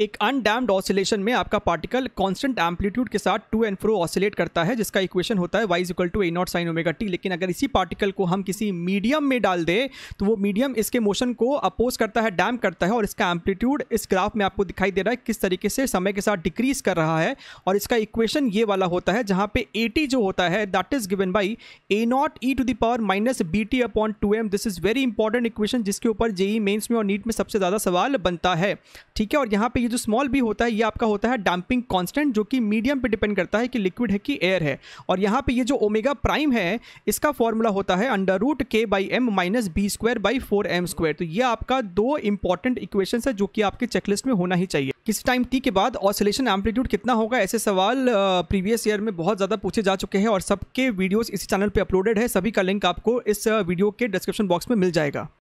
एक undamped oscillation में आपका पार्टिकल कांस्टेंट एम्पलीट्यूड के साथ टू एंड फ्रो ऑसिलेट करता है जिसका इक्वेशन होता है y equal to a naught sine omega t लेकिन अगर इसी पार्टिकल को हम किसी मीडियम में डाल दें तो वो मीडियम इसके मोशन को अपोज करता है डैम करता है और इसका एम्पलीट्यूड इस ग्राफ में आपको दिखाई दे रहा है किस तरीके से समय के साथ डिक्रीज कर रहा है और इसका इक्वेशन ये वाला होता है जहाँ पे ए जो होता है that is given by a naught e to the power minus b t upon two m this is very important equation जिसके ऊपर जेई मेन्स e में और नीट में सबसे ज़्यादा सवाल बनता है ठीक है और यहाँ पे ये जो स्मॉल बी होता है ये आपका होता है डैम्पिंग कॉन्स्टेंट जो कि मीडियम पर डिपेंड करता है कि लिक्विड है कि एयर है और यहाँ पर ये जो ओमेगा प्राइम है इसका फॉर्मूला होता है under root k by m minus b square by four m square तो ये आपका दो इंपॉर्टेंट इक्वेशन है जो कि आपके चेकलिस्ट में होना ही चाहिए किसी टाइम टी के बाद ऑसिलेशन एम्पलीट्यूड कितना होगा ऐसे सवाल प्रीवियस ईयर में बहुत ज़्यादा पूछे जा चुके हैं और सबके वीडियोस इसी चैनल पे अपलोडेड है सभी का लिंक आपको इस वीडियो के डिस्क्रिप्शन बॉक्स में मिल जाएगा